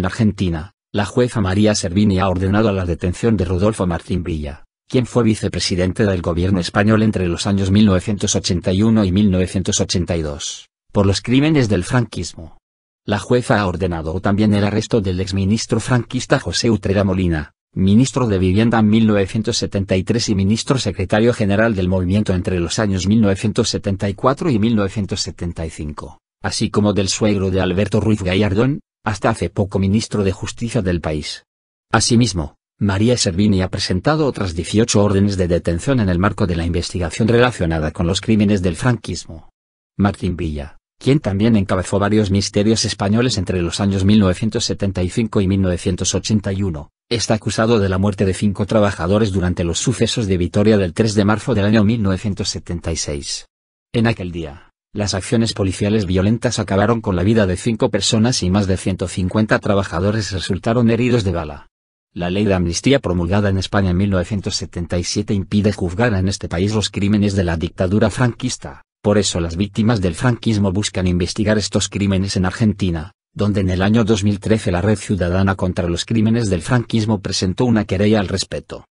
En Argentina, la jueza María Servini ha ordenado la detención de Rodolfo Martín Villa, quien fue vicepresidente del gobierno español entre los años 1981 y 1982, por los crímenes del franquismo. La jueza ha ordenado también el arresto del exministro franquista José Utrera Molina, ministro de Vivienda en 1973 y ministro secretario general del movimiento entre los años 1974 y 1975, así como del suegro de Alberto Ruiz Gallardón, hasta hace poco ministro de Justicia del país. Asimismo, María Servini ha presentado otras 18 órdenes de detención en el marco de la investigación relacionada con los crímenes del franquismo. Martín Villa, quien también encabezó varios misterios españoles entre los años 1975 y 1981, está acusado de la muerte de cinco trabajadores durante los sucesos de Vitoria del 3 de marzo del año 1976. En aquel día, las acciones policiales violentas acabaron con la vida de cinco personas y más de 150 trabajadores resultaron heridos de bala. La ley de amnistía promulgada en España en 1977 impide juzgar en este país los crímenes de la dictadura franquista, por eso las víctimas del franquismo buscan investigar estos crímenes en Argentina, donde en el año 2013 la Red Ciudadana contra los Crímenes del Franquismo presentó una querella al respeto.